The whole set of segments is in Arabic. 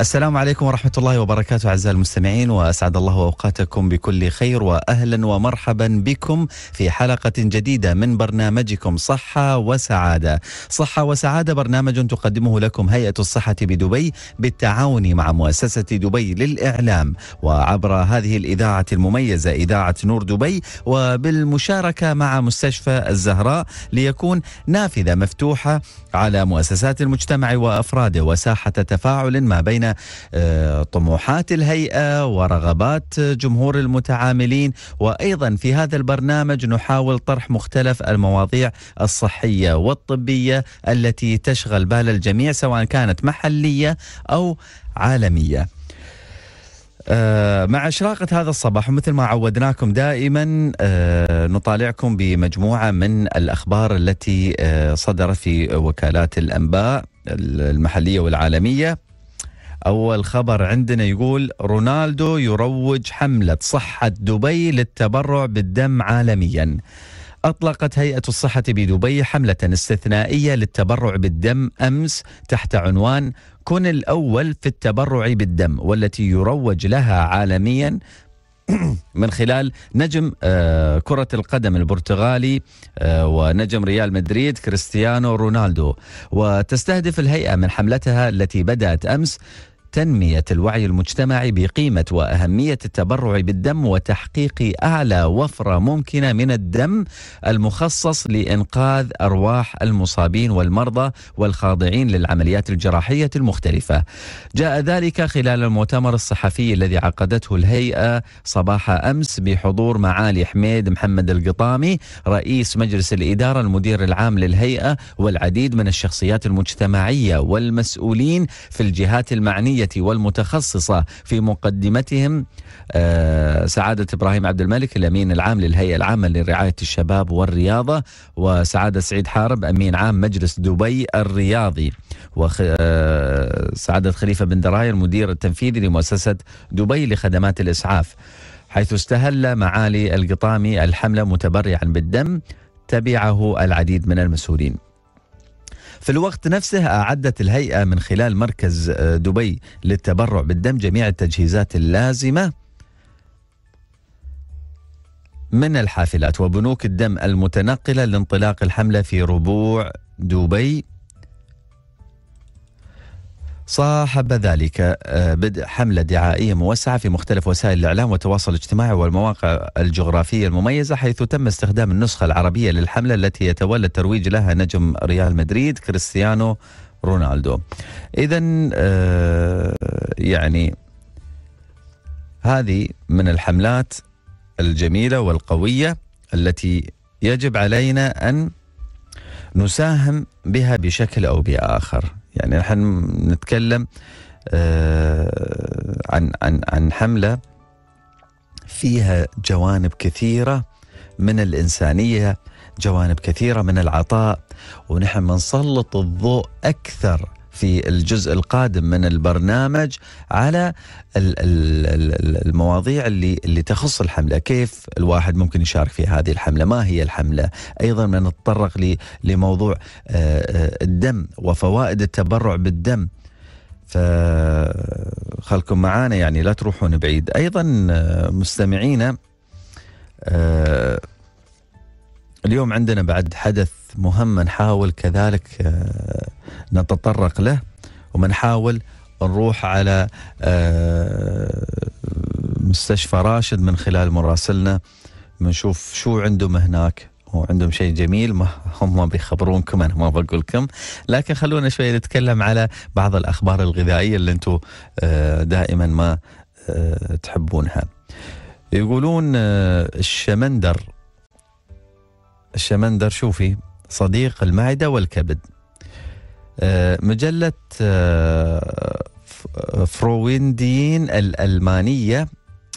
السلام عليكم ورحمة الله وبركاته أعزائي المستمعين وأسعد الله أوقاتكم بكل خير وأهلا ومرحبا بكم في حلقة جديدة من برنامجكم صحة وسعادة صحة وسعادة برنامج تقدمه لكم هيئة الصحة بدبي بالتعاون مع مؤسسة دبي للإعلام وعبر هذه الإذاعة المميزة إذاعة نور دبي وبالمشاركة مع مستشفى الزهراء ليكون نافذة مفتوحة على مؤسسات المجتمع وافراده وساحه تفاعل ما بين آه، طموحات الهيئه ورغبات جمهور المتعاملين وايضا في هذا البرنامج نحاول طرح مختلف المواضيع الصحيه والطبيه التي تشغل بال الجميع سواء كانت محليه او عالميه. آه، مع إشراقة هذا الصباح مثل ما عودناكم دائما آه، نطالعكم بمجموعة من الأخبار التي آه، صدرت في وكالات الأنباء المحلية والعالمية أول خبر عندنا يقول رونالدو يروج حملة صحة دبي للتبرع بالدم عالمياً أطلقت هيئة الصحة بدبي حملة استثنائية للتبرع بالدم أمس تحت عنوان كن الأول في التبرع بالدم والتي يروج لها عالميا من خلال نجم آه، كرة القدم البرتغالي آه، ونجم ريال مدريد كريستيانو رونالدو وتستهدف الهيئة من حملتها التي بدأت أمس تنميه الوعي المجتمعي بقيمه واهميه التبرع بالدم وتحقيق اعلى وفره ممكنه من الدم المخصص لانقاذ ارواح المصابين والمرضى والخاضعين للعمليات الجراحيه المختلفه. جاء ذلك خلال المؤتمر الصحفي الذي عقدته الهيئه صباح امس بحضور معالي حميد محمد القطامي رئيس مجلس الاداره المدير العام للهيئه والعديد من الشخصيات المجتمعيه والمسؤولين في الجهات المعنيه العلميه والمتخصصه في مقدمتهم آه، سعاده ابراهيم عبد الملك الامين العام للهيئه العامه لرعايه الشباب والرياضه وسعاده سعيد حارب امين عام مجلس دبي الرياضي وسعاده آه، خليفه بن دراير المدير التنفيذي لمؤسسه دبي لخدمات الاسعاف حيث استهل معالي القطامي الحمله متبرعا بالدم تبعه العديد من المسؤولين في الوقت نفسه أعدت الهيئة من خلال مركز آه، دبي للتبرع بالدم جميع التجهيزات اللازمة من الحافلات وبنوك الدم المتنقلة لانطلاق الحملة في ربوع دبي صاحب ذلك آه، بدء حملة دعائية موسعة في مختلف وسائل الإعلام والتواصل الاجتماعي والمواقع الجغرافية المميزة حيث تم استخدام النسخة العربية للحملة التي يتولى الترويج لها نجم ريال مدريد كريستيانو رونالدو إذا آه، يعني هذه من الحملات الجميلة والقوية التي يجب علينا أن نساهم بها بشكل أو بآخر يعني نحن نتكلم آه، عن عن عن حمله فيها جوانب كثيره من الانسانيه جوانب كثيره من العطاء ونحن بنسلط الضوء اكثر في الجزء القادم من البرنامج على المواضيع اللي اللي تخص الحمله، كيف الواحد ممكن يشارك في هذه الحمله؟ ما هي الحمله؟ ايضا نتطرق لموضوع آه، آه، الدم وفوائد التبرع بالدم. فخلكم معانا يعني لا تروحون بعيد، ايضا آه، مستمعينا اليوم عندنا بعد حدث مهم نحاول كذلك آه، نتطرق له ومنحاول نروح على آه، مستشفى راشد من خلال مراسلنا بنشوف شو عندهم هناك وعندهم شيء جميل ما هم بيخبرونكم انا ما بقولكم لكن خلونا شوي نتكلم على بعض الاخبار الغذائيه اللي انتم آه، دائما ما تحبونها يقولون الشمندر الشمندر درشوفي صديق المعدة والكبد آه، مجلة آه، فروينديين الألمانية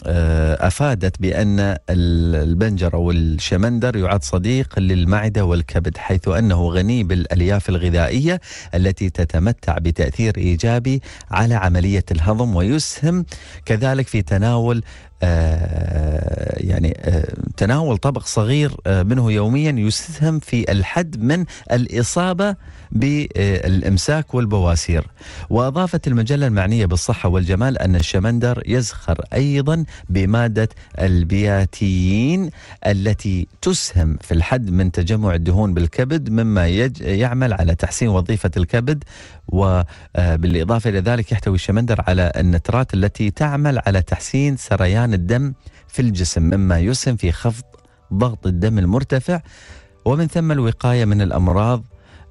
آه، أفادت بأن البنجر أو الشمندر يعد صديق للمعدة والكبد حيث أنه غني بالألياف الغذائية التي تتمتع بتأثير إيجابي على عملية الهضم ويسهم كذلك في تناول آه، يعني آه، تناول طبق صغير آه، منه يوميا يسهم في الحد من الاصابه بالامساك والبواسير. واضافت المجله المعنيه بالصحه والجمال ان الشمندر يزخر ايضا بماده البياتيين التي تسهم في الحد من تجمع الدهون بالكبد مما يعمل على تحسين وظيفه الكبد وبالإضافة إلى ذلك يحتوي الشمندر على النترات التي تعمل على تحسين سريان الدم في الجسم مما يسهم في خفض ضغط الدم المرتفع ومن ثم الوقاية من الأمراض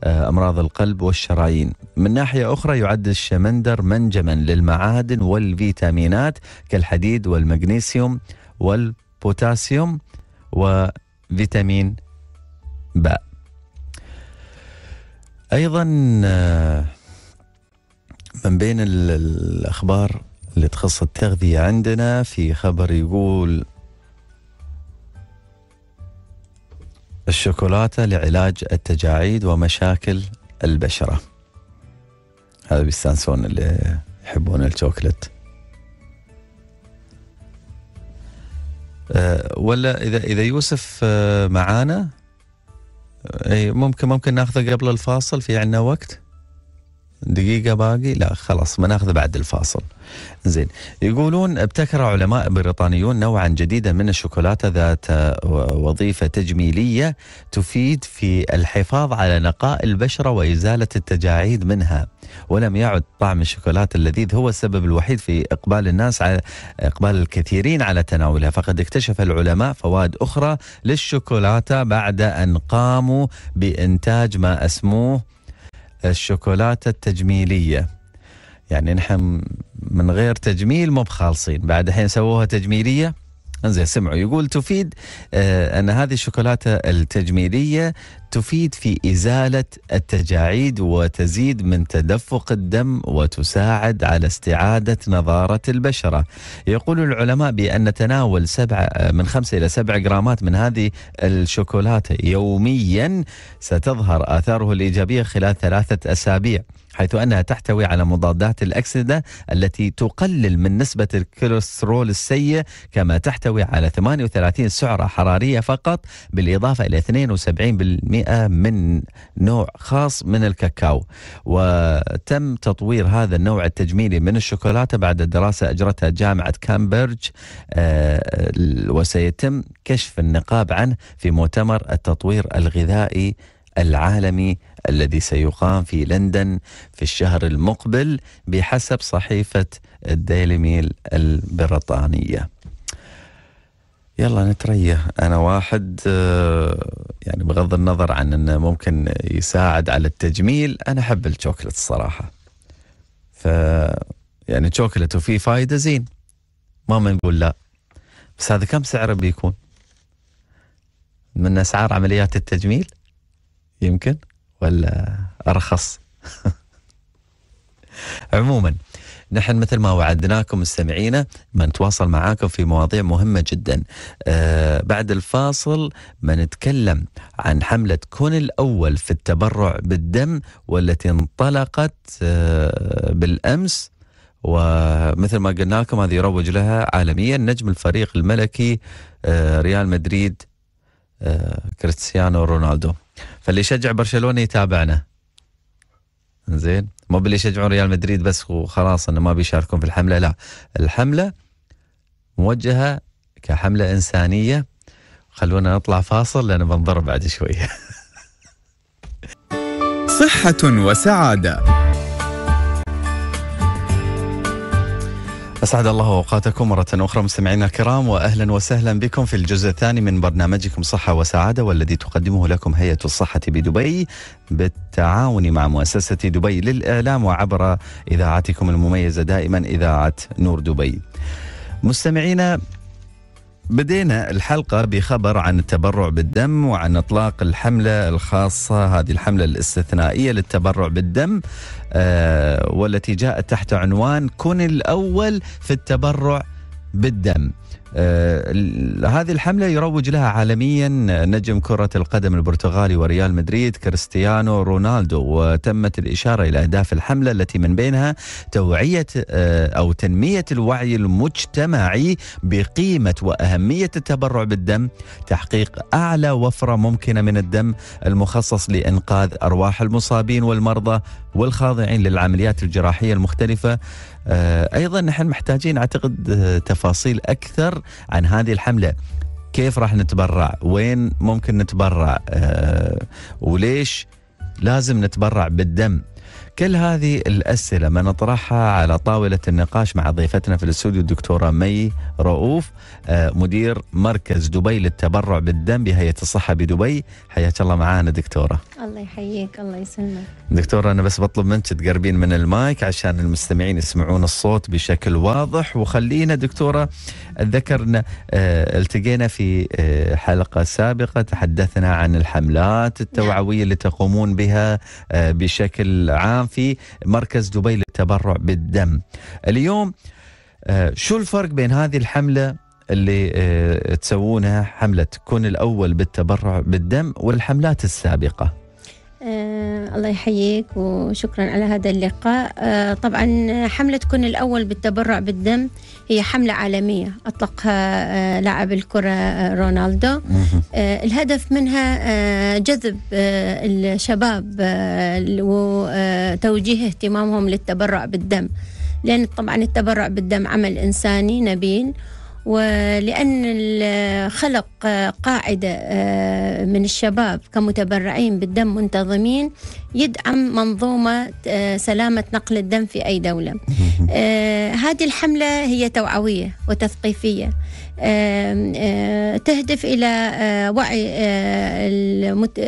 آه، امراض القلب والشرايين. من ناحيه اخرى يعد الشمندر منجما للمعادن والفيتامينات كالحديد والمغنيسيوم والبوتاسيوم وفيتامين باء. ايضا آه، من بين الأخبار اللي تخص التغذية عندنا في خبر يقول الشوكولاتة لعلاج التجاعيد ومشاكل البشرة هذا بيستانسون اللي يحبون الشوكلت أه، ولا إذا إذا يوسف أه، معانا أه، أي ممكن ممكن ناخذه قبل الفاصل في عندنا وقت دقيقة باقي لا خلاص بناخذه بعد الفاصل زين يقولون ابتكر علماء بريطانيون نوعا جديدا من الشوكولاتة ذات وظيفة تجميلية تفيد في الحفاظ على نقاء البشرة وإزالة التجاعيد منها ولم يعد طعم الشوكولاتة اللذيذ هو السبب الوحيد في إقبال الناس على إقبال الكثيرين على تناولها فقد اكتشف العلماء فوائد أخرى للشوكولاتة بعد أن قاموا بإنتاج ما أسموه الشوكولاتة التجميلية يعني نحن من غير تجميل مو بخالصين بعد الحين سووها تجميلية انزين سمعوا يقول تفيد آه، ان هذه الشوكولاته التجميليه تفيد في ازاله التجاعيد وتزيد من تدفق الدم وتساعد على استعاده نضاره البشره. يقول العلماء بان تناول سبعة آه، من خمسة الى سبعة جرامات من هذه الشوكولاته يوميا ستظهر اثاره الايجابيه خلال ثلاثه اسابيع. حيث أنها تحتوي على مضادات الأكسدة التي تقلل من نسبة الكوليسترول السيء كما تحتوي على 38 سعرة حرارية فقط بالإضافة إلى 72% من نوع خاص من الكاكاو وتم تطوير هذا النوع التجميلي من الشوكولاتة بعد دراسة أجرتها جامعة كامبرج آه، وسيتم كشف النقاب عنه في مؤتمر التطوير الغذائي العالمي الذي سيقام في لندن في الشهر المقبل بحسب صحيفة الديلي ميل البريطانية يلا نتريا أنا واحد آه، يعني بغض النظر عن أنه ممكن يساعد على التجميل أنا أحب الشوكولات الصراحة ف يعني شوكولات وفيه فايدة زين ما ما نقول لا بس هذا كم سعره بيكون من أسعار عمليات التجميل؟ يمكن ولا أرخص عموما نحن مثل ما وعدناكم مستمعينا بنتواصل معاكم في مواضيع مهمة جدا آه بعد الفاصل بنتكلم عن حملة كون الأول في التبرع بالدم والتي انطلقت آه بالأمس ومثل ما قلنا لكم هذه يروج لها عالميا نجم الفريق الملكي آه ريال مدريد آه كريستيانو رونالدو فاللي يشجع برشلونه يتابعنا زين مو باللي يشجعون ريال مدريد بس وخلاص انه ما بيشاركون في الحمله لا الحمله موجهه كحمله انسانيه خلونا نطلع فاصل لان بنضرب بعد شويه صحه وسعاده أسعد الله أوقاتكم مرة أخرى مستمعينا الكرام وأهلا وسهلا بكم في الجزء الثاني من برنامجكم صحة وسعادة والذي تقدمه لكم هيئة الصحة بدبي بالتعاون مع مؤسسة دبي للإعلام وعبر إذاعتكم المميزة دائما إذاعة نور دبي. مستمعينا بدينا الحلقة بخبر عن التبرع بالدم وعن إطلاق الحملة الخاصة هذه الحملة الاستثنائية للتبرع بالدم آه، والتي جاءت تحت عنوان كن الأول في التبرع بالدم آه، هذه الحملة يروج لها عالميا نجم كرة القدم البرتغالي وريال مدريد كريستيانو رونالدو وتمت الإشارة إلى أهداف الحملة التي من بينها توعية آه، أو تنمية الوعي المجتمعي بقيمة وأهمية التبرع بالدم تحقيق أعلى وفرة ممكنة من الدم المخصص لإنقاذ أرواح المصابين والمرضى والخاضعين للعمليات الجراحية المختلفة آه، ايضا نحن محتاجين اعتقد آه، تفاصيل اكثر عن هذه الحمله كيف راح نتبرع وين ممكن نتبرع آه، وليش لازم نتبرع بالدم كل هذه الأسئلة ما نطرحها على طاولة النقاش مع ضيفتنا في الاستوديو الدكتورة مي رؤوف آه، مدير مركز دبي للتبرع بالدم بهيئة الصحة بدبي حياك الله معانا دكتورة الله يحييك الله يسلمك دكتورة أنا بس بطلب منك تقربين من المايك عشان المستمعين يسمعون الصوت بشكل واضح وخلينا دكتورة ذكرنا آه، التقينا في آه، حلقة سابقة تحدثنا عن الحملات التوعوية نعم. اللي تقومون بها بشكل عام الان في مركز دبي للتبرع بالدم اليوم آه، شو الفرق بين هذه الحمله اللي آه، تسوونها حمله كن الاول بالتبرع بالدم والحملات السابقه آه الله يحييك وشكرا على هذا اللقاء آه طبعا حملة كن الأول بالتبرع بالدم هي حملة عالمية أطلقها آه، آه، لاعب الكرة آه، رونالدو الهدف منها جذب الشباب وتوجيه اهتمامهم للتبرع بالدم لأن طبعا التبرع بالدم عمل إنساني نبيل ولأن خلق قاعدة آه، من الشباب كمتبرعين بالدم منتظمين يدعم منظومة آه، سلامة نقل الدم في أي دولة آه، هذه الحملة هي توعوية وتثقيفية تهدف إلى وعي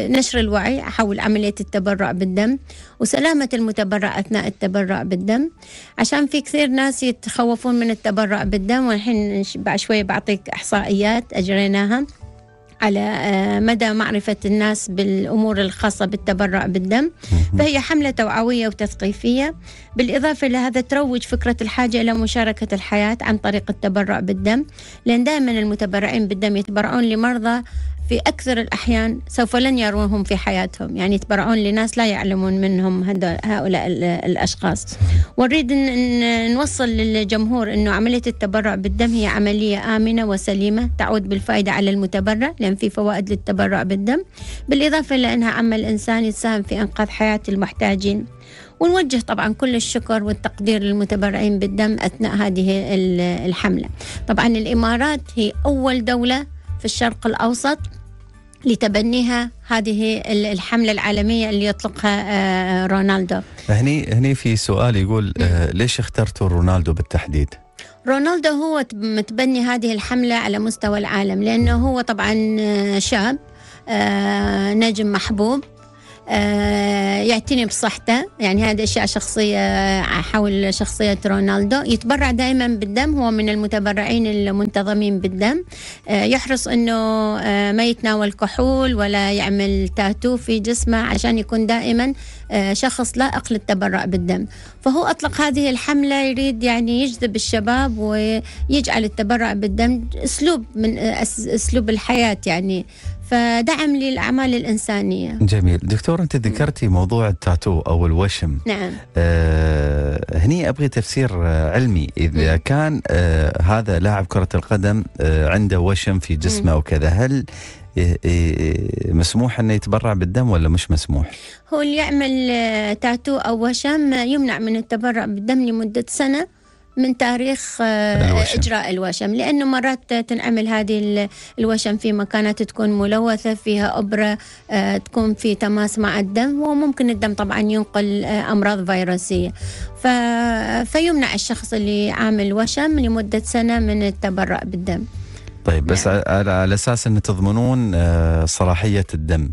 نشر الوعي حول عملية التبرع بالدم وسلامة المتبرع أثناء التبرع بالدم عشان في كثير ناس يتخوفون من التبرع بالدم والحين بعد شوية بعطيك إحصائيات أجريناها على آه، مدى معرفة الناس بالأمور الخاصة بالتبرع بالدم فهي حملة توعوية وتثقيفية بالإضافة لهذا تروج فكرة الحاجة إلى مشاركة الحياة عن طريق التبرع بالدم لأن دائما المتبرعين بالدم يتبرعون لمرضى في أكثر الأحيان سوف لن يروهم في حياتهم يعني يتبرعون لناس لا يعلمون منهم هؤلاء الأشخاص ونريد أن نوصل للجمهور أنه عملية التبرع بالدم هي عملية آمنة وسليمة تعود بالفائدة على المتبرع لأن في فوائد للتبرع بالدم بالإضافة لأنها عمل إنساني يساهم في إنقاذ حياة المحتاجين ونوجه طبعا كل الشكر والتقدير للمتبرعين بالدم اثناء هذه الحمله. طبعا الامارات هي اول دوله في الشرق الاوسط لتبنيها هذه الحملة العالمية اللي يطلقها آه، آه، رونالدو هني هني في سؤال يقول آه، نعم. ليش اخترتوا رونالدو بالتحديد؟ رونالدو هو متبني هذه الحملة على مستوى العالم لأنه هو طبعا شاب نجم محبوب آه، يعتني بصحته يعني هذه أشياء شخصية آه، حول شخصية رونالدو يتبرع دائما بالدم هو من المتبرعين المنتظمين بالدم آه، يحرص أنه ما يتناول كحول ولا يعمل تاتو في جسمه عشان يكون دائما شخص لائق للتبرع بالدم فهو أطلق هذه الحملة يريد يعني يجذب الشباب ويجعل التبرع بالدم أسلوب من أسلوب الحياة يعني فدعم للاعمال الانسانيه. جميل، دكتور انت نعم. ذكرتي موضوع التاتو او الوشم. نعم. آه هني ابغي تفسير علمي، اذا مم. كان آه هذا لاعب كره القدم آه عنده وشم في جسمه أو وكذا، هل آه، آه، مسموح انه يتبرع بالدم ولا مش مسموح؟ هو اللي يعمل آه، تاتو او وشم يمنع من التبرع بالدم لمده سنه. من تاريخ آه، الوشم. إجراء الوشم لأنه مرات تنعمل هذه الوشم في مكانات تكون ملوثة فيها أبرة آه، تكون في تماس مع الدم وممكن الدم طبعا ينقل آه، أمراض فيروسية ف... فيمنع الشخص اللي عامل وشم لمدة سنة من التبرع بالدم طيب بس نعم. على اساس ان تضمنون صلاحيه الدم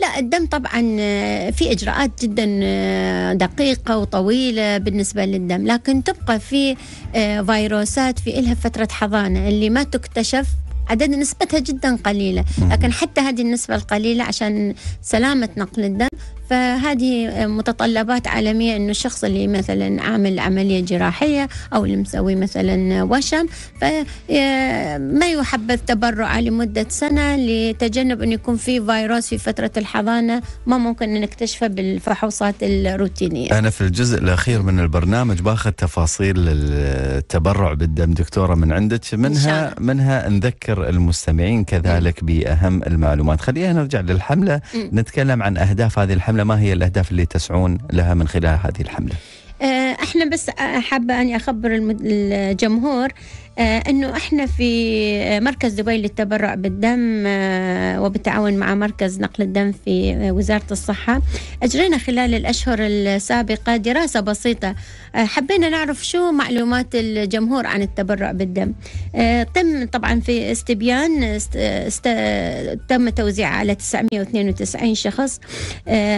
لا الدم طبعا آه، في اجراءات جدا آه، دقيقه وطويله بالنسبه للدم لكن تبقى في آه، فيروسات في إلها فتره حضانه اللي ما تكتشف عدد نسبتها جدا قليله لكن حتى هذه النسبه القليله عشان سلامه نقل الدم فهذه متطلبات عالمية أنه الشخص اللي مثلا عامل عملية جراحية أو اللي مسوي مثلا وشم فما يحبذ تبرع لمدة سنة لتجنب أن يكون في فيروس في فترة الحضانة ما ممكن نكتشفه بالفحوصات الروتينية أنا في الجزء الأخير من البرنامج باخذ تفاصيل التبرع بالدم دكتورة من عندك منها منها نذكر المستمعين كذلك بأهم المعلومات خلينا نرجع للحملة نتكلم عن أهداف هذه الحملة الحمله ما هي الاهداف اللي تسعون لها من خلال هذه الحمله؟ آه، احنا بس حابه اني اخبر الجمهور آه، أنه إحنا في آه، مركز دبي للتبرع بالدم آه، وبالتعاون مع مركز نقل الدم في وزارة الصحة أجرينا خلال الأشهر السابقة دراسة بسيطة حبينا نعرف شو معلومات الجمهور عن التبرع بالدم تم طبعا في استبيان است... است... تم توزيعه على 992 شخص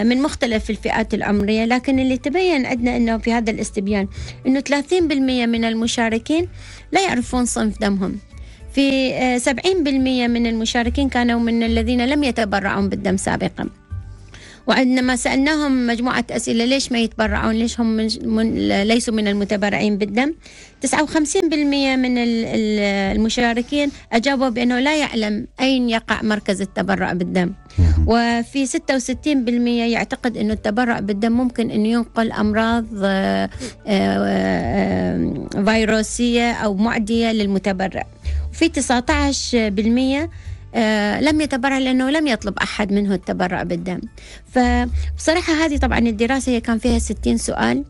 من مختلف الفئات العمرية لكن اللي تبين عندنا أنه في هذا الاستبيان أنه 30% من المشاركين لا يعرف يعرفون صنف دمهم في 70% آه، من المشاركين كانوا من الذين لم يتبرعون بالدم سابقا وعندما سألناهم مجموعة أسئلة ليش ما يتبرعون ليش هم من ليسوا من المتبرعين بالدم 59% من المشاركين أجابوا بأنه لا يعلم أين يقع مركز التبرع بالدم نعم. وفي 66% يعتقد أنه التبرع بالدم ممكن أنه ينقل أمراض آه، آه، آه، فيروسية أو معدية للمتبرع وفي 19% آه، لم يتبرع لأنه لم يطلب أحد منه التبرع بالدم فبصراحة هذه طبعا الدراسة هي كان فيها 60 سؤال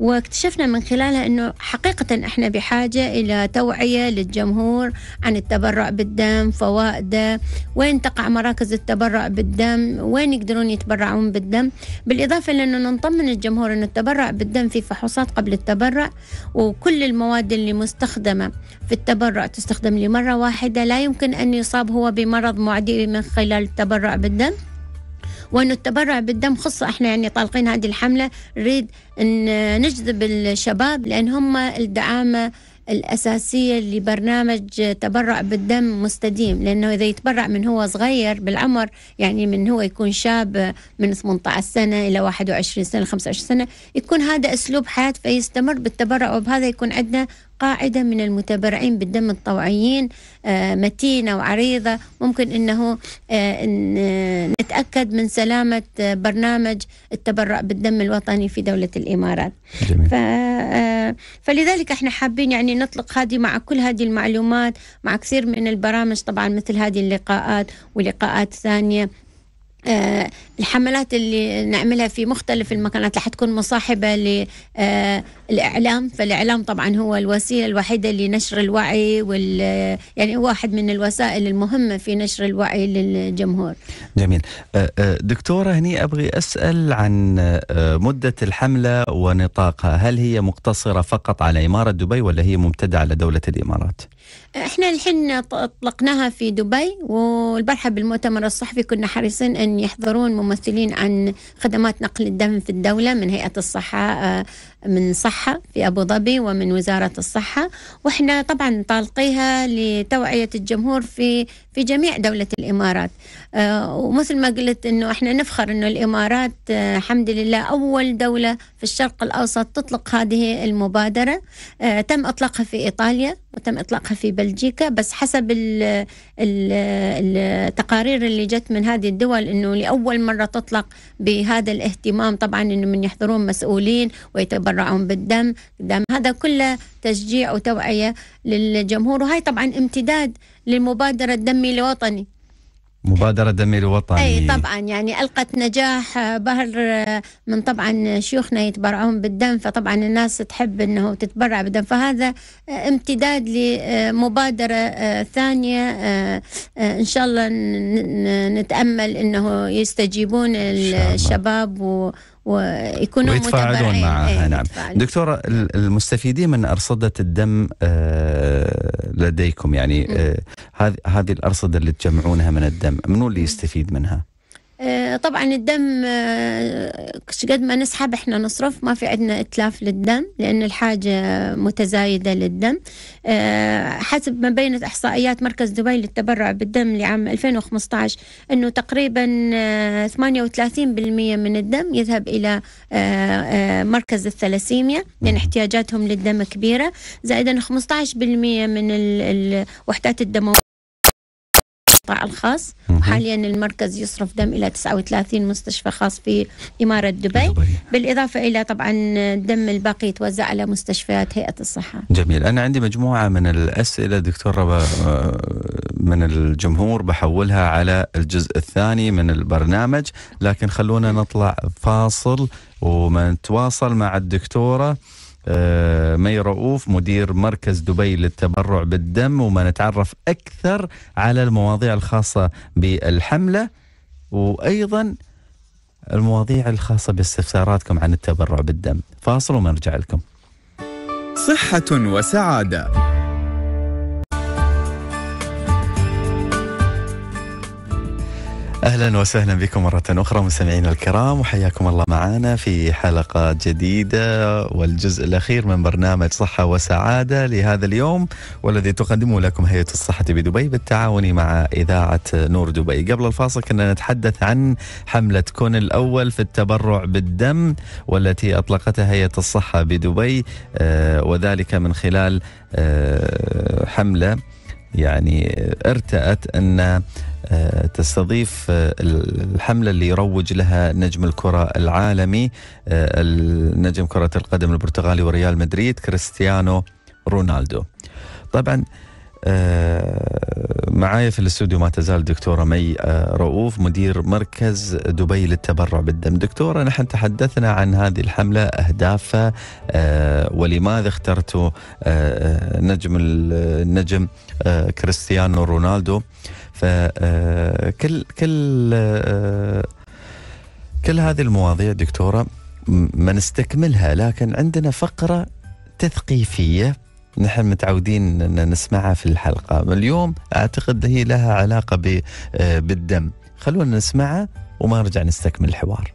واكتشفنا من خلالها أنه حقيقة إحنا بحاجة إلى توعية للجمهور عن التبرع بالدم فوائده وين تقع مراكز التبرع بالدم وين يقدرون يتبرعون بالدم بالإضافة لأنه نطمن الجمهور أن التبرع بالدم في فحوصات قبل التبرع وكل المواد اللي مستخدمة في التبرع تستخدم لمرة واحدة لا يمكن أن يصاب هو ب بمرض معدي من خلال التبرع بالدم وانه التبرع بالدم خصوصا احنا يعني طالقين هذه الحمله نريد ان نجذب الشباب لان هم الدعامه الأساسية لبرنامج تبرع بالدم مستديم لأنه إذا يتبرع من هو صغير بالعمر يعني من هو يكون شاب من 18 سنة إلى 21 سنة 25 سنة يكون هذا أسلوب حياة فيستمر بالتبرع وبهذا يكون عندنا قاعدة من المتبرعين بالدم الطوعيين آه، متينة وعريضة ممكن أنه آه، آه، نتأكد من سلامة برنامج التبرع بالدم الوطني في دولة الإمارات جميل. ف... فلذلك احنا حابين يعني نطلق هذه مع كل هذه المعلومات مع كثير من البرامج طبعا مثل هذه اللقاءات ولقاءات ثانية آه، الحملات اللي نعملها في مختلف المكانات رح تكون مصاحبه للاعلام آه، فالاعلام طبعا هو الوسيله الوحيده لنشر الوعي وال يعني واحد من الوسائل المهمه في نشر الوعي للجمهور. جميل. آه، دكتوره هني ابغي اسال عن مده الحمله ونطاقها، هل هي مقتصره فقط على اماره دبي ولا هي ممتده على دوله الامارات؟ احنا الحين اطلقناها في دبي والبارحه بالمؤتمر الصحفي كنا حريصين ان يحضرون ممثلين عن خدمات نقل الدم في الدوله من هيئه الصحه آه، من صحه في ابو ظبي ومن وزاره الصحه واحنا طبعا طالقيها لتوعيه الجمهور في في جميع دولة الإمارات آه، ومثل ما قلت أنه إحنا نفخر أنه الإمارات آه، الحمد لله أول دولة في الشرق الأوسط تطلق هذه المبادرة آه، تم إطلاقها في إيطاليا وتم إطلاقها في بلجيكا بس حسب التقارير اللي جت من هذه الدول أنه لأول مرة تطلق بهذا الاهتمام طبعا أنه من يحضرون مسؤولين ويتبرعون بالدم دم هذا كله تشجيع وتوعية للجمهور وهي طبعا امتداد للمبادرة دمي الوطني مبادرة دمي الوطني أي طبعا يعني ألقت نجاح بهر من طبعا شيوخنا يتبرعون بالدم فطبعا الناس تحب أنه تتبرع بالدم فهذا امتداد لمبادرة ثانية إن شاء الله نتأمل أنه يستجيبون الشباب و ويكونوا ويتفاعلون معها ايه نعم يتفاعلون. دكتورة المستفيدين من أرصدة الدم آه، لديكم يعني آه، هذه هذه الأرصدة اللي تجمعونها من الدم منو اللي يستفيد منها؟ آه، طبعا الدم آه، قد ما نسحب احنا نصرف ما في عندنا اتلاف للدم لان الحاجه متزايده للدم آه، حسب ما بينت احصائيات مركز دبي للتبرع بالدم لعام 2015 انه تقريبا 38% من الدم يذهب الى مركز الثلاسيميا لان احتياجاتهم للدم كبيره زائدا 15% من الوحدات الدمويه القطاع الخاص وحاليا المركز يصرف دم إلى 39 مستشفى خاص في إمارة دبي بالإضافة إلى طبعا الدم الباقي يتوزع على مستشفيات هيئة الصحة جميل أنا عندي مجموعة من الأسئلة دكتور ربا آه، من الجمهور بحولها على الجزء الثاني من البرنامج لكن خلونا نطلع فاصل ونتواصل مع الدكتوره آه، مي رؤوف مدير مركز دبي للتبرع بالدم وما نتعرف أكثر على المواضيع الخاصة بالحملة وأيضا المواضيع الخاصة باستفساراتكم عن التبرع بالدم فاصل ونرجع لكم صحة وسعادة اهلا وسهلا بكم مره اخرى مستمعينا الكرام وحياكم الله معنا في حلقه جديده والجزء الاخير من برنامج صحه وسعاده لهذا اليوم والذي تقدمه لكم هيئه الصحه بدبي بالتعاون مع اذاعه نور دبي. قبل الفاصل كنا نتحدث عن حمله كون الاول في التبرع بالدم والتي اطلقتها هيئه الصحه بدبي آه، وذلك من خلال آه، حمله يعني ارتأت أن آه، تستضيف آه، الحملة اللي يروج لها نجم الكرة العالمي آه، نجم كرة القدم البرتغالي وريال مدريد كريستيانو رونالدو طبعا آه، معايا في الاستوديو ما تزال دكتورة مي آه، رؤوف مدير مركز دبي للتبرع بالدم دكتورة نحن تحدثنا عن هذه الحملة أهدافها آه، ولماذا اخترتوا نجم النجم كريستيانو رونالدو فكل كل كل هذه المواضيع دكتورة ما نستكملها لكن عندنا فقرة تثقيفية نحن متعودين نسمعها في الحلقة اليوم أعتقد هي لها علاقة آه، بالدم خلونا نسمعها وما نرجع نستكمل الحوار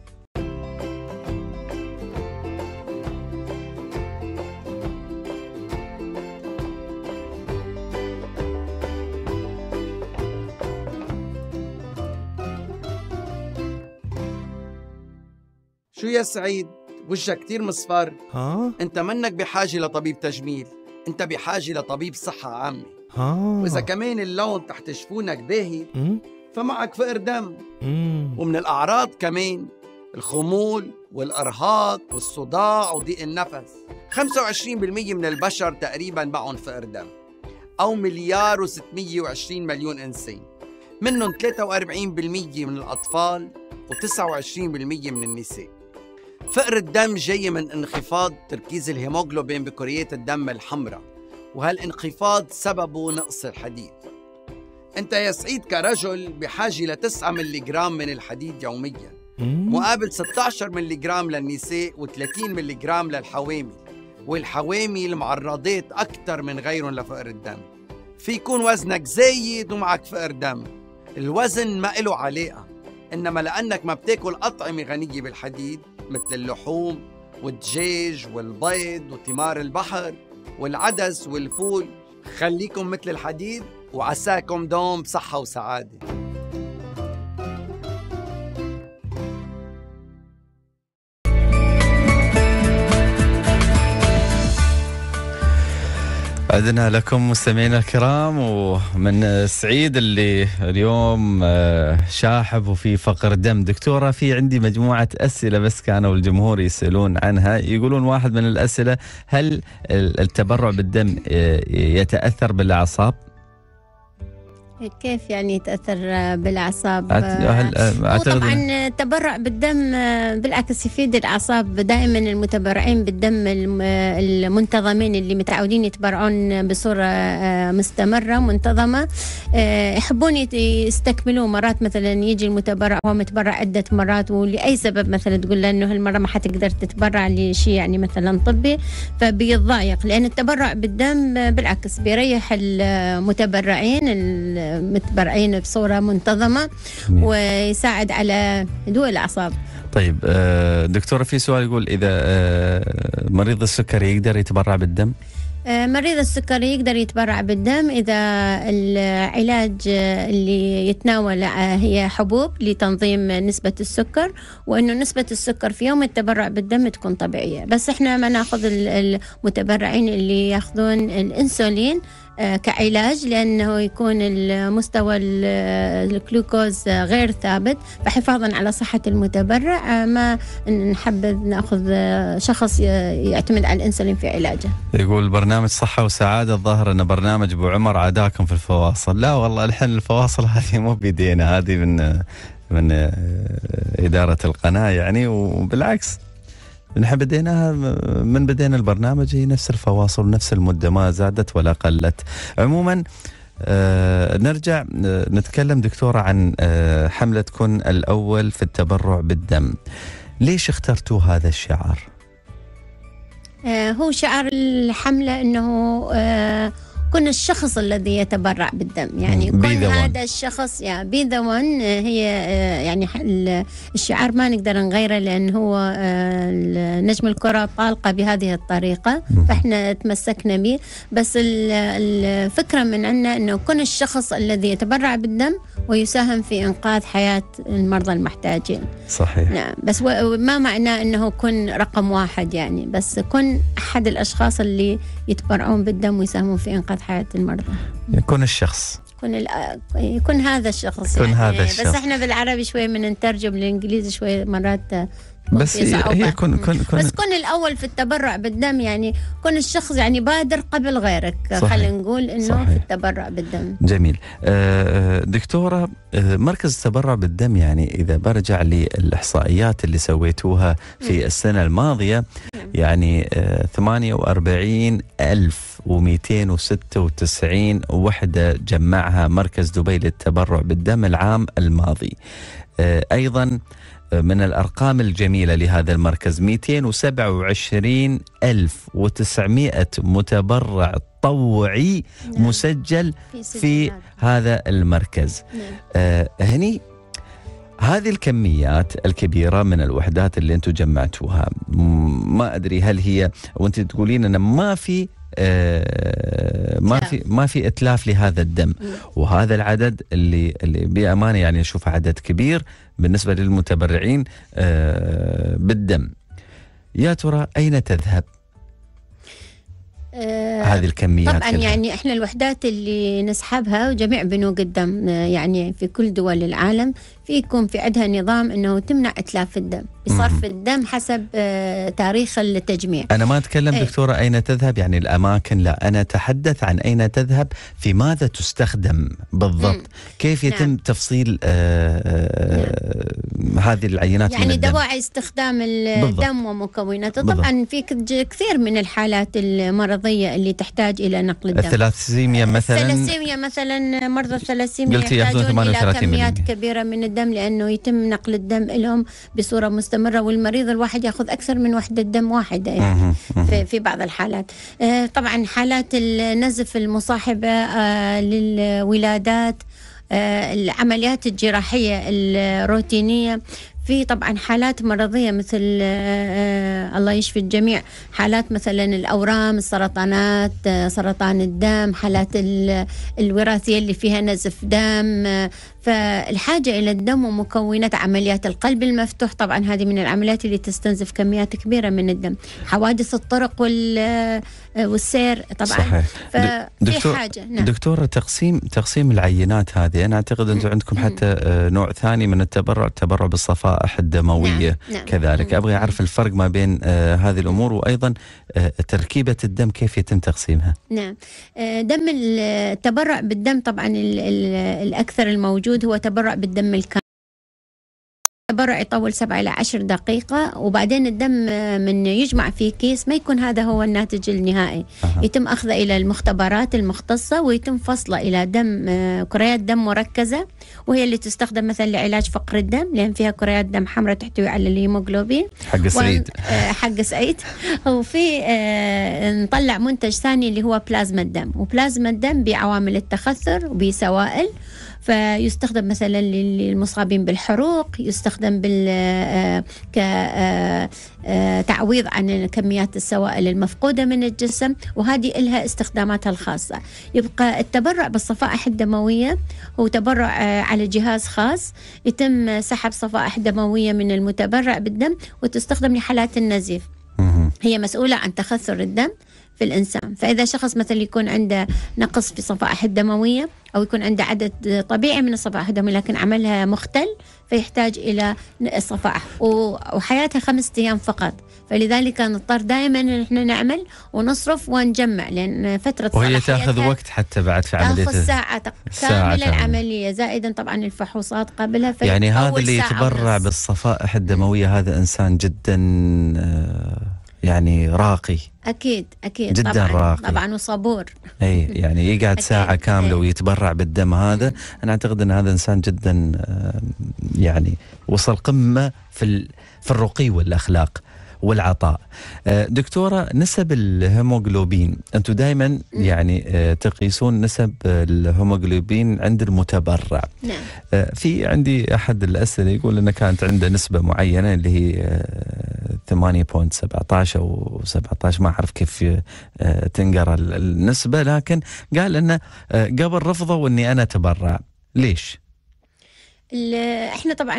شو يا سعيد وجهك كتير مصفر ها؟ انت منك بحاجة لطبيب تجميل انت بحاجه لطبيب صحه عامه آه. واذا كمان اللون تحت شفونك باهي فمعك فقر دم ومن الاعراض كمان الخمول والارهاق والصداع وضيق النفس 25% من البشر تقريبا معهم فقر دم او مليار و620 مليون انسان منهم 43% من الاطفال و29% من النساء فقر الدم جاي من انخفاض تركيز الهيموغلوبين بكريات الدم الحمراء وهالانخفاض سببه نقص الحديد انت يا سعيد كرجل بحاجه ل 9 جرام من الحديد يوميا مقابل 16 جرام للنساء و30 جرام للحوامل والحوامل معرضات اكثر من غيرهم لفقر الدم في يكون وزنك زايد ومعك فقر دم الوزن ما له علاقه انما لانك ما بتاكل اطعمه غنيه بالحديد مثل اللحوم والدجاج والبيض وثمار البحر والعدس والفول خليكم مثل الحديد وعساكم دوم بصحة وسعادة عدنا لكم مستمعينا الكرام ومن سعيد اللي اليوم آه، شاحب وفي فقر دم دكتورة في عندي مجموعة أسئلة بس كانوا الجمهور يسألون عنها يقولون واحد من الأسئلة هل التبرع بالدم آه، يتأثر بالأعصاب كيف يعني يتاثر بالاعصاب؟ آه، آه، طبعا التبرع بالدم آه، بالعكس يفيد الاعصاب دائما المتبرعين بالدم المنتظمين اللي متعودين يتبرعون بصوره مستمره منتظمه يحبون يستكملوه مرات مثلا يجي المتبرع هو متبرع عده مرات ولاي سبب مثلا تقول له انه هالمره ما حتقدر تتبرع لشيء يعني مثلا طبي فبيتضايق لان التبرع بالدم بالعكس بيريح المتبرعين متبرعين بصورة منتظمة نعم. ويساعد على هدوء الأعصاب طيب آه، دكتورة في سؤال يقول إذا آه، مريض السكري يقدر يتبرع بالدم؟ آه، مريض السكري يقدر يتبرع بالدم إذا العلاج اللي يتناوله هي حبوب لتنظيم نسبة السكر وأنه نسبة السكر في يوم التبرع بالدم تكون طبيعية بس إحنا ما ناخذ المتبرعين اللي ياخذون الإنسولين آه، كعلاج لانه يكون مستوى آه، الجلوكوز غير ثابت فحفاظا على صحه المتبرع آه، ما نحبذ ناخذ شخص يعتمد على الانسولين في علاجه. يقول برنامج صحه وسعاده الظاهر انه برنامج ابو عمر عداكم في الفواصل، لا والله الحين الفواصل هذه مو بيدينا هذه من من إدارة القناة يعني وبالعكس نحن بديناها من بدينا البرنامج هي نفس الفواصل نفس المدة ما زادت ولا قلت عموما آه نرجع آه نتكلم دكتورة عن آه كن الأول في التبرع بالدم ليش اخترتوا هذا الشعار؟ آه، هو شعار الحملة أنه آه، كن الشخص الذي يتبرع بالدم يعني كن هذا الشخص يا بي ذا وان هي آه، يعني الشعار ما نقدر نغيره لان هو آه، نجم الكره طالقه بهذه الطريقه فاحنا تمسكنا به بس الفكره من عندنا انه كن الشخص الذي يتبرع بالدم ويساهم في انقاذ حياه المرضى المحتاجين صحيح نعم بس ما معناه انه كن رقم واحد يعني بس كن احد الاشخاص اللي يتبرعون بالدم ويساهمون في انقاذ بعد حياة المرضى يكون الشخص يكون الأ... يكون هذا الشخص يكون يعني هذا الشخص بس احنا بالعربي شوي من نترجم للإنجليزي شوي مرات بس هي كن كن كن بس كن الاول في التبرع بالدم يعني كن الشخص يعني بادر قبل غيرك خلينا نقول انه صحيح. في التبرع بالدم جميل آه، آه، دكتوره آه، مركز التبرع بالدم يعني اذا برجع للاحصائيات اللي سويتوها في السنه الماضيه يعني 48 ألف و296 وحدة جمعها مركز دبي للتبرع بالدم العام الماضي أيضا من الأرقام الجميلة لهذا المركز 227900 متبرع طوعي نعم. مسجل في, في نعم. هذا المركز نعم. آه هني هذه الكميات الكبيرة من الوحدات اللي انتم جمعتوها ما أدري هل هي وانت تقولين أن ما في آه، ما في نعم. ما في اتلاف لهذا الدم نعم. وهذا العدد اللي اللي بامانه يعني اشوف عدد كبير بالنسبه للمتبرعين آه، بالدم يا ترى اين تذهب آه، هذه الكميات طبعا كلها. يعني احنا الوحدات اللي نسحبها وجميع بنوك الدم يعني في كل دول العالم في يكون في عندها نظام انه تمنع اتلاف الدم بصرف الدم حسب آه، تاريخ التجميع انا ما اتكلم أي. دكتوره اين تذهب يعني الاماكن لا انا اتحدث عن اين تذهب في ماذا تستخدم بالضبط مم. كيف يتم نعم. تفصيل آآ آه، آآ آه، نعم. هذه العينات يعني دواعي استخدام الدم بالضبط. ومكوناته طبعا في كثير من الحالات المرضيه اللي تحتاج الى نقل الدم الثلاسيميا مثلا الثلاسيميا مثلا مرضى الثلاسيميا يحتاجون الى كميات كبيره من الدم الدم لأنه يتم نقل الدم لهم بصورة مستمرة والمريض الواحد يأخذ أكثر من وحدة دم واحدة يعني في, في بعض الحالات آه، طبعا حالات النزف المصاحبة آه، للولادات آه، العمليات الجراحية الروتينية في طبعا حالات مرضية مثل آه، آه، الله يشفي الجميع حالات مثلا الأورام السرطانات آه، سرطان الدم حالات الوراثية اللي فيها نزف دم فالحاجة إلى الدم ومكونات عمليات القلب المفتوح طبعا هذه من العمليات اللي تستنزف كميات كبيرة من الدم حوادث الطرق وال آه، والسير طبعا صحيح. ففي حاجه نعم. دكتور تقسيم تقسيم العينات هذه انا اعتقد انتم عندكم حتى آه، نوع ثاني من التبرع التبرع بالصفائح الدمويه نعم. نعم. كذلك ابغى اعرف الفرق ما بين آه، هذه الامور وايضا تركيبه الدم كيف يتم تقسيمها نعم دم التبرع بالدم طبعا الاكثر الموجود هو تبرع بالدم الكامل التبرع يطول سبعة إلى عشر دقيقة وبعدين الدم من يجمع في كيس ما يكون هذا هو الناتج النهائي أه. يتم أخذه إلى المختبرات المختصة ويتم فصله إلى دم كريات دم مركزة وهي اللي تستخدم مثلا لعلاج فقر الدم لأن فيها كريات دم حمراء تحتوي على الهيموغلوبين حق سعيد آه، حق سعيد وفي آه، نطلع منتج ثاني اللي هو بلازما الدم وبلازما الدم بعوامل التخثر وبسوائل فيستخدم مثلا للمصابين بالحروق يستخدم بال آه، كتعويض آه، آه، عن كميات السوائل المفقودة من الجسم وهذه لها استخداماتها الخاصة يبقى التبرع بالصفائح الدموية هو تبرع على جهاز خاص يتم سحب صفائح دموية من المتبرع بالدم وتستخدم لحالات النزيف هي مسؤولة عن تخثر الدم في الإنسان فإذا شخص مثلا يكون عنده نقص في صفائح الدموية أو يكون عنده عدد طبيعي من الصفائح الدموية لكن عملها مختل فيحتاج إلى الصفائح وحياتها خمسة أيام فقط فلذلك نضطر دائما ان احنا نعمل ونصرف ونجمع لان فتره وهي تاخذ وقت حتى بعد في عمليه تاخذ ساعه كامله العمليه زائدا طبعا الفحوصات قبلها يعني هذا اللي يتبرع بالصفائح الدمويه هذا انسان جدا آه، يعني راقي اكيد اكيد جدا طبعا راقي طبعا وصبور اي يعني يقعد ساعه كامله ويتبرع بالدم هذا انا اعتقد ان هذا انسان جدا آه، يعني وصل قمه في في الرقي والاخلاق والعطاء آه، دكتورة نسب الهيموغلوبين أنتم دائما يعني آه، تقيسون نسب الهيموغلوبين عند المتبرع نعم. آه، في عندي أحد الأسئلة يقول أنه كانت عنده نسبة معينة اللي هي 8.17 او 17 ما اعرف كيف تنقرا النسبه لكن قال انه قبل رفضه واني انا اتبرع ليش؟ احنا طبعا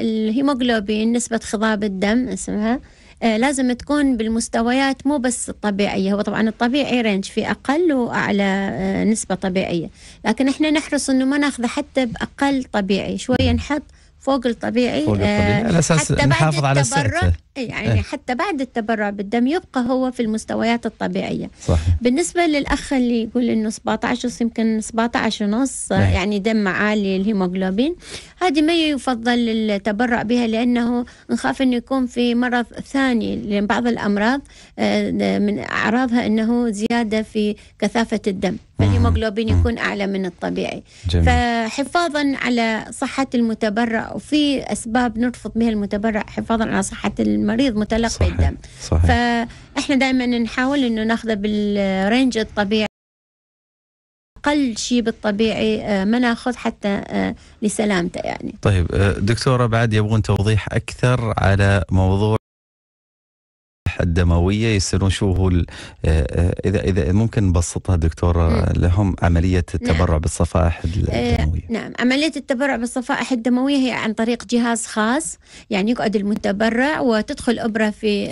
الهيموغلوبين نسبه خضاب الدم اسمها آه، لازم تكون بالمستويات مو بس الطبيعية هو طبعا الطبيعي رينج في أقل وأعلى آه، نسبة طبيعية لكن إحنا نحرص أنه ما ناخذه حتى بأقل طبيعي شوية نحط فوق الطبيعي, فوق الطبيعي. آه، على اساس نحافظ على التبرع إيه، يعني ايه. حتى بعد التبرع بالدم يبقى هو في المستويات الطبيعيه صحيح. بالنسبه للاخ اللي يقول انه 17 يمكن 17 ونص ايه. يعني دم عالي الهيموغلوبين هذه ما يفضل التبرع بها لانه نخاف انه يكون في مرض ثاني لان بعض الامراض آه، من اعراضها انه زياده في كثافه الدم فالهيموغلوبين يكون اعلى من الطبيعي جميل. فحفاظا على صحه المتبرع وفي أسباب نرفض بها المتبرع حفاظا على صحة المريض متلقي صحيح. الدم صحيح. فإحنا دائما نحاول أنه ناخذه بالرينج الطبيعي اقل شيء بالطبيعي آه، ما ناخذ حتى آه، لسلامته يعني. طيب آه، دكتوره بعد يبغون توضيح اكثر على موضوع الدمويه يصيرون شو هو آه، آه، اذا اذا ممكن نبسطها دكتوره لهم عمليه نعم. التبرع نعم. بالصفائح آه، الدمويه نعم عمليه التبرع بالصفائح الدمويه هي عن طريق جهاز خاص يعني يقعد المتبرع وتدخل ابره في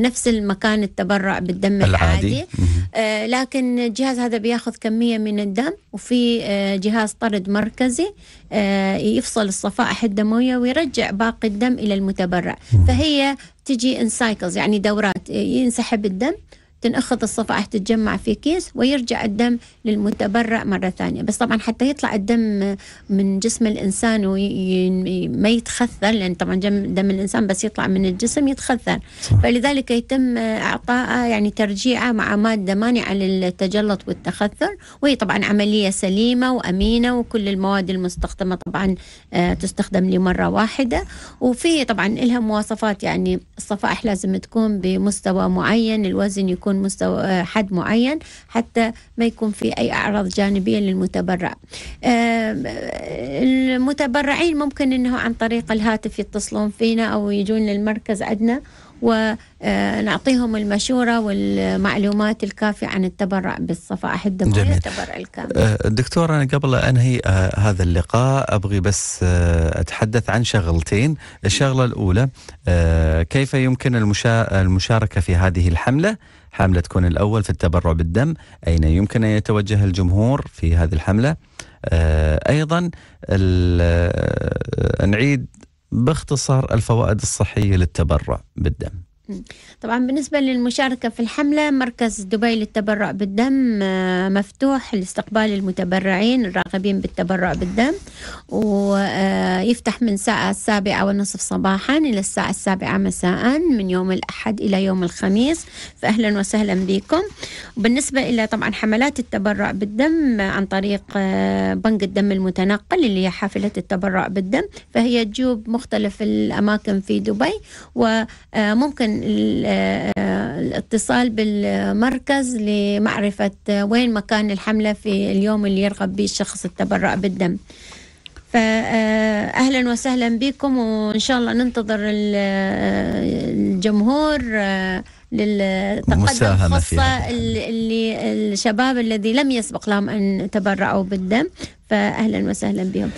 نفس المكان التبرع بالدم العادي, العادي. لكن الجهاز هذا بياخذ كميه من الدم وفي جهاز طرد مركزي آه، يفصل الصفائح الدمويه ويرجع باقي الدم الى المتبرع فهي تجي ان سايكلز يعني دورات ينسحب الدم تنأخذ الصفائح تتجمع في كيس ويرجع الدم للمتبرع مرة ثانية بس طبعا حتى يطلع الدم من جسم الإنسان وما يتخثر لأن طبعا دم الإنسان بس يطلع من الجسم يتخثر فلذلك يتم إعطائه يعني ترجيعه مع مادة مانعة للتجلط والتخثر وهي طبعا عملية سليمة وأمينة وكل المواد المستخدمة طبعا آه، تستخدم لمرة واحدة وفي طبعا لها مواصفات يعني الصفائح لازم تكون بمستوى معين الوزن يكون يكون مستوى آه، حد معين حتى ما يكون في أي أعراض جانبية للمتبرع آه، المتبرعين ممكن أنه عن طريق الهاتف يتصلون فينا أو يجون للمركز عندنا ونعطيهم آه، المشورة والمعلومات الكافية عن التبرع بالصفائح الدموية التبرع الكامل دكتور أنا قبل أنهي هذا اللقاء أبغي بس أتحدث عن شغلتين الشغلة الأولى كيف يمكن المشاركة في هذه الحملة حملة كون الأول في التبرع بالدم أين يمكن أن يتوجه الجمهور في هذه الحملة آه، أيضا آه، نعيد باختصار الفوائد الصحية للتبرع بالدم طبعا بالنسبة للمشاركة في الحملة مركز دبي للتبرع بالدم آه، مفتوح لاستقبال المتبرعين الراغبين بالتبرع بالدم ويفتح من الساعة السابعة والنصف صباحا إلى الساعة السابعة مساء من يوم الأحد إلى يوم الخميس فأهلا وسهلا بكم وبالنسبة إلى طبعا حملات التبرع بالدم آه، عن طريق آه، بنك الدم المتنقل اللي هي حافلة التبرع بالدم فهي تجوب مختلف الأماكن في دبي وممكن الاتصال بالمركز لمعرفة وين مكان الحملة في اليوم اللي يرغب به الشخص التبرع بالدم فأهلا وسهلا بكم وإن شاء الله ننتظر الجمهور آه، للتقدم خاصة اللي الشباب الذي لم يسبق لهم أن تبرعوا بالدم فأهلا وسهلا بهم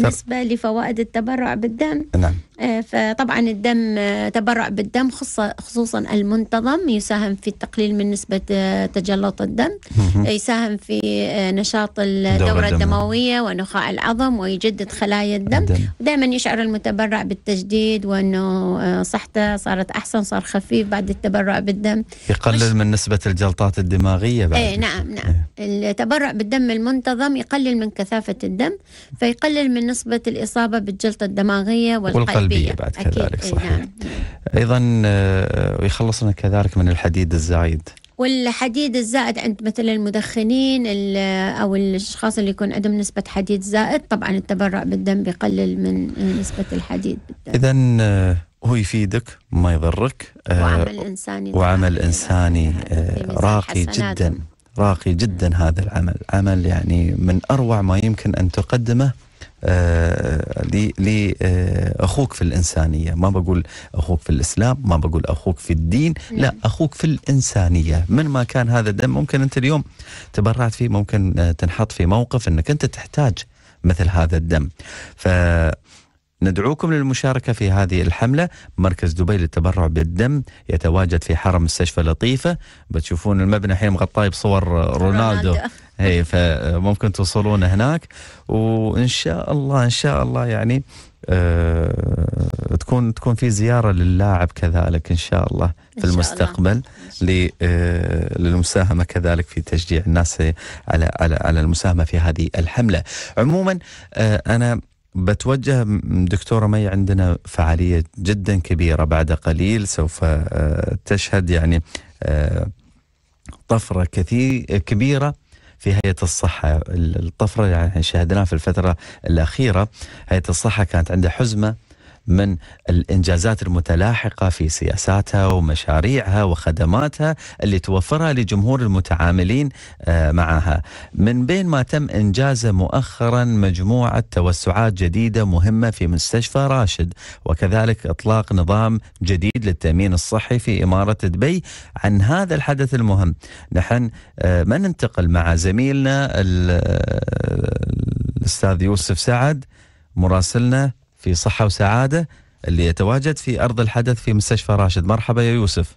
بالنسبة لفوائد التبرع بالدم نعم آه، فطبعا الدم آه، تبرع بالدم خصوصا المنتظم يساهم في التقليل من نسبة آه، تجلط الدم يساهم في نشاط الدورة الدموية ونخاع العظم ويجدد خلايا الدم دائما يشعر المتبرع بالتجديد وأنه صحته صارت أحسن صار خفيف بعد التبرع بالدم يقلل من نسبة الجلطات الدماغية بعد ايه نعم نعم إيه. التبرع بالدم المنتظم يقلل من كثافة الدم فيقلل من نسبة الإصابة بالجلطة الدماغية والقلبية, والقلبية بعد كذلك صحيح نعم. أيضا آه، يخلصنا كذلك من الحديد الزايد والحديد الزائد عند مثل المدخنين او الاشخاص اللي يكون عندهم نسبه حديد زائد طبعا التبرع بالدم بيقلل من نسبه الحديد بالدم اذا آه، هو يفيدك ما يضرك آه، وعمل انساني وعمل انساني نعم. راقي جدا راقي نعم. جدا هذا العمل عمل يعني من اروع ما يمكن ان تقدمه آه، لأخوك آه، في الإنسانية ما بقول أخوك في الإسلام ما بقول أخوك في الدين لا نعم. أخوك في الإنسانية من ما كان هذا الدم ممكن أنت اليوم تبرعت فيه ممكن آه، تنحط في موقف أنك أنت تحتاج مثل هذا الدم ف ندعوكم للمشاركة في هذه الحملة مركز دبي للتبرع بالدم يتواجد في حرم مستشفى لطيفة بتشوفون المبنى الحين مغطاه بصور رونالدو, رونالدو. اي فممكن توصلون هناك وان شاء الله ان شاء الله يعني أه تكون تكون في زياره للاعب كذلك ان شاء الله في شاء المستقبل الله. آه، للمساهمه كذلك في تشجيع الناس على على على المساهمه في هذه الحمله. عموما أه انا بتوجه دكتورة مي عندنا فعالية جدا كبيرة بعد قليل سوف آه، تشهد يعني آه، طفرة كثير كبيرة في هيئه الصحه الطفره اللي يعني شاهدناها في الفتره الاخيره هيئه الصحه كانت عندها حزمه من الانجازات المتلاحقه في سياساتها ومشاريعها وخدماتها اللي توفرها لجمهور المتعاملين آه، معها. من بين ما تم انجازه مؤخرا مجموعه توسعات جديده مهمه في مستشفى راشد وكذلك اطلاق نظام جديد للتامين الصحي في اماره دبي عن هذا الحدث المهم. نحن آه، ما ننتقل مع زميلنا آه، الاستاذ يوسف سعد مراسلنا في صحة وسعادة اللي يتواجد في أرض الحدث في مستشفى راشد مرحبا يا يوسف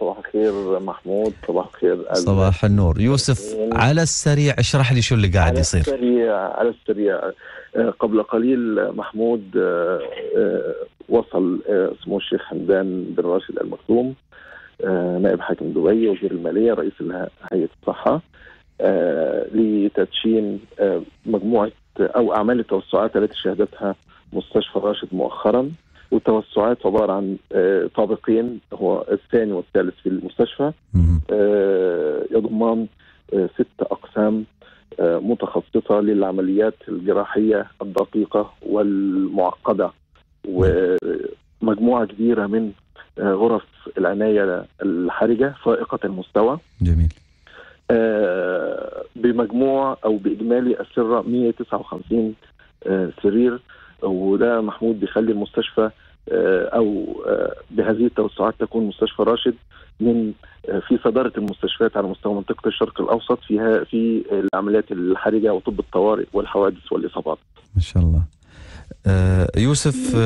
صباح الخير محمود صباح الخير صباح النور يوسف على السريع اشرح لي شو اللي قاعد يصير على السريع على السريع آه، قبل قليل محمود آه، آه، وصل سمو الشيخ حمدان بن راشد المكتوم نائب حاكم دبي وزير الماليه رئيس هيئه الصحه لتدشين مجموعه او اعمال التوسعات التي شهدتها مستشفى راشد مؤخرا والتوسعات عباره عن آه، طابقين هو الثاني والثالث في المستشفى آه، يضمان آه، ست اقسام متخصصه للعمليات الجراحيه الدقيقه والمعقده ومجموعه كبيره من غرف العنايه الحرجه فائقه المستوى جميل بمجموع او باجمالي السره 159 سرير وده محمود بيخلي المستشفى آه، او آه، بهذه التوسعات تكون مستشفى راشد من آه، في صداره المستشفيات على مستوى منطقه الشرق الاوسط فيها في العمليات الحرجه وطب الطوارئ والحوادث والاصابات. ما شاء الله. يوسف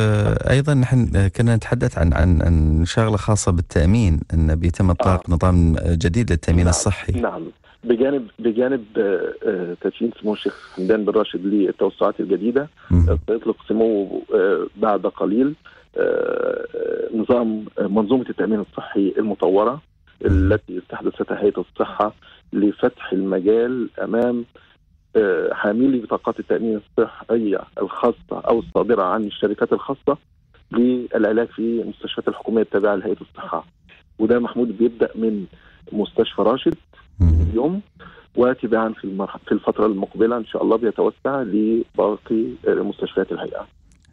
ايضا نحن كنا نتحدث عن عن عن شغله خاصه بالتامين ان بيتم اطلاق نظام جديد للتامين نعم، الصحي. نعم بجانب بجانب آه، آه، تسليم سمو الشيخ حمدان بن راشد للتوسعات الجديده آه، سيطلق سموه بعد قليل نظام منظومه التامين الصحي المطوره التي استحدثتها هيئه الصحه لفتح المجال امام حاملي بطاقات التامين الصحيه الخاصه او الصادره عن الشركات الخاصه للعلاج في المستشفيات الحكوميه التابعه لهيئه الصحه وده محمود بيبدا من مستشفى راشد من اليوم وتباعا في المرحله في الفتره المقبله ان شاء الله بيتوسع لباقي مستشفيات الهيئه.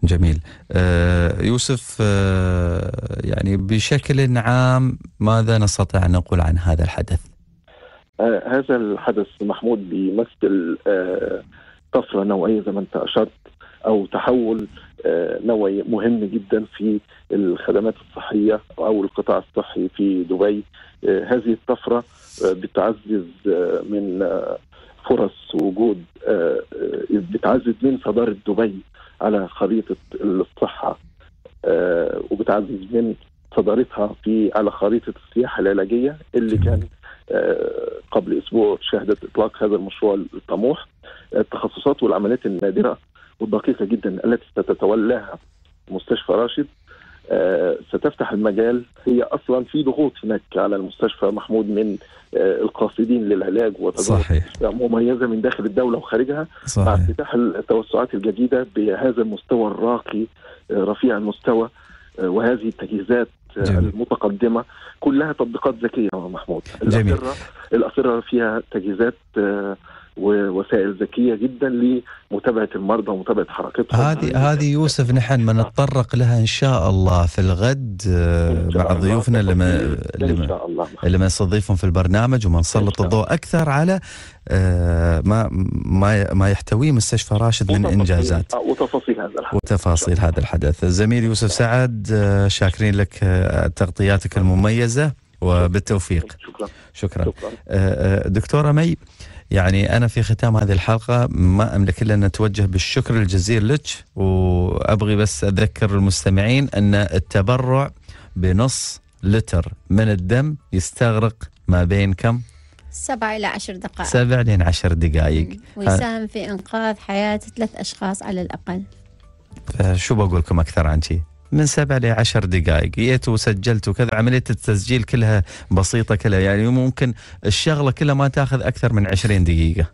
جميل آه يوسف آه يعني بشكل عام ماذا نستطيع ان نقول عن هذا الحدث؟ آه هذا الحدث محمود بيمثل آه، طفره نوعيه زي ما انت اشرت او تحول آه، نوعي مهم جدا في الخدمات الصحيه او القطاع الصحي في دبي آه، هذه الطفره آه، بتعزز آه، من آه، فرص وجود بتعزز من صدارة دبي على خريطة الصحة وبتعزز من صدارتها في على خريطة السياحة العلاجية اللي كان قبل أسبوع شهدت إطلاق هذا المشروع الطموح التخصصات والعمليات النادرة والدقيقة جدا التي ستتولاها مستشفى راشد آه، ستفتح المجال هي اصلا في ضغوط هناك على المستشفى محمود من آه، القاصدين للعلاج وتجربه مميزه من داخل الدوله وخارجها صحيح. مع افتتاح التوسعات الجديده بهذا المستوى الراقي آه، رفيع المستوى وهذه التجهيزات جميل. المتقدمة كلها تطبيقات ذكية يا محمود الأسرة, الأسرة فيها تجهيزات ووسائل ذكيه جدا لمتابعه المرضى ومتابعه حركتهم هذه هذه يوسف نحن ما نتطرق لها ان شاء الله في الغد مع آه، ضيوفنا اللي ما اللي نستضيفهم في البرنامج وما نسلط الضوء اكثر على آه، ما ما ما يحتويه مستشفى راشد من انجازات آه، وتفاصيل هذا الحدث وتفاصيل هذا الحدث الزميل يوسف سعد شاكرين لك تغطياتك المميزه وبالتوفيق شكرا شكرا, شكرا. دكتوره مي يعني أنا في ختام هذه الحلقة ما أملك إلا أن أتوجه بالشكر الجزيل لك وأبغي بس أذكر المستمعين أن التبرع بنص لتر من الدم يستغرق ما بين كم؟ سبع إلى عشر دقائق سبع إلى عشر دقائق ويساهم في إنقاذ حياة ثلاث أشخاص على الأقل شو بقول لكم أكثر عن شيء؟ من سبع لعشر دقائق جيت وسجلت وكذا عملية التسجيل كلها بسيطة كلها يعني ممكن الشغلة كلها ما تاخذ أكثر من عشرين دقيقة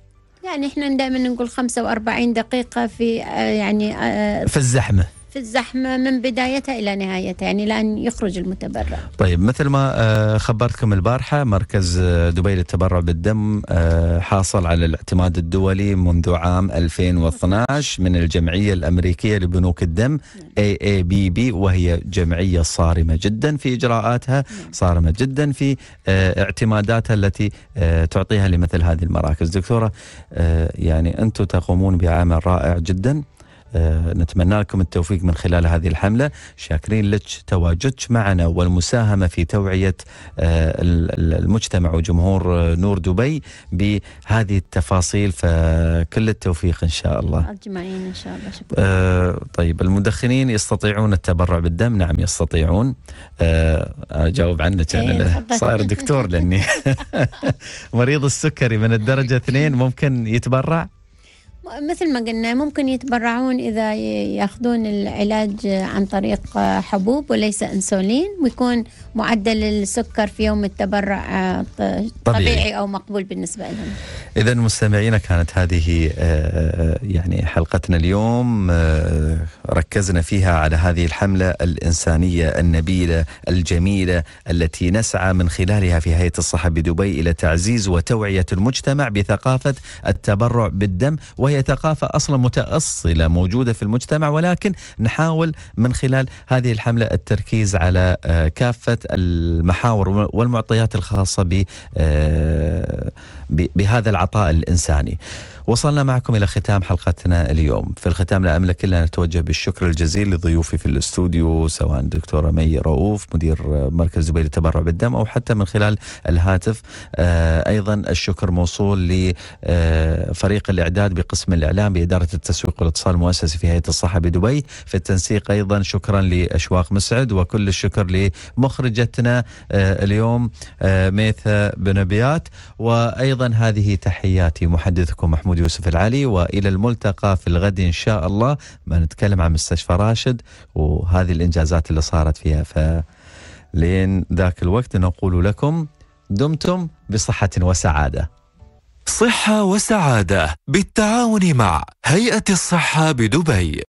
يعني احنا دائما نقول 45 دقيقة في آه، يعني آه، في الزحمة في الزحمة من بدايتها إلى نهايتها يعني لأن يخرج المتبرع طيب مثل ما آه، خبرتكم البارحة مركز آه، دبي للتبرع بالدم آه، حاصل على الاعتماد الدولي منذ عام 2012 من الجمعية الأمريكية لبنوك الدم اي اي بي بي وهي جمعية صارمة جدا في إجراءاتها صارمة جدا في اعتماداتها التي تعطيها لمثل هذه المراكز دكتورة يعني أنتم تقومون بعمل رائع جدا آه، نتمنى لكم التوفيق من خلال هذه الحملة شاكرين لك تواجدك معنا والمساهمة في توعية آه، المجتمع وجمهور آه، نور دبي بهذه التفاصيل فكل التوفيق إن شاء الله أجمعين إن شاء الله شكرا طيب المدخنين يستطيعون التبرع بالدم نعم يستطيعون أجاوب عنك أنا إيه، صاير دكتور لأني مريض السكري من الدرجة اثنين ممكن يتبرع مثل ما قلنا ممكن يتبرعون إذا ياخذون العلاج عن طريق حبوب وليس أنسولين ويكون معدل السكر في يوم التبرع آه، طبيعي, طبيعي او مقبول بالنسبه لهم. اذا مستمعينا كانت هذه آه، آه، يعني حلقتنا اليوم ركزنا فيها على هذه الحمله الانسانيه النبيله الجميله التي نسعى من خلالها في هيئه الصحه بدبي الى تعزيز وتوعيه المجتمع بثقافه التبرع بالدم وهي ثقافه اصلا متاصله موجوده في المجتمع ولكن نحاول من خلال هذه الحمله التركيز على كافه المحاور والمعطيات الخاصه آه، بهذا العطاء الانساني. وصلنا معكم إلى ختام حلقتنا اليوم في الختام لا أملك إلا أن أتوجه بالشكر الجزيل لضيوفي في الاستوديو سواء دكتورة مي رؤوف مدير مركز دبي للتبرع بالدم أو حتى من خلال الهاتف آه، أيضا الشكر موصول لفريق آه، الإعداد بقسم الإعلام بإدارة التسويق والاتصال المؤسسي في هيئة الصحة بدبي في التنسيق أيضا شكرا لأشواق مسعد وكل الشكر لمخرجتنا آه، اليوم ميثا بنبيات وأيضا هذه تحياتي محدثكم محمود محمود يوسف العلي والى الملتقى في الغد ان شاء الله ما نتكلم عن مستشفى راشد وهذه الانجازات اللي صارت فيها ف لين ذاك الوقت نقول لكم دمتم بصحه وسعاده. صحه وسعاده بالتعاون مع هيئه الصحه بدبي.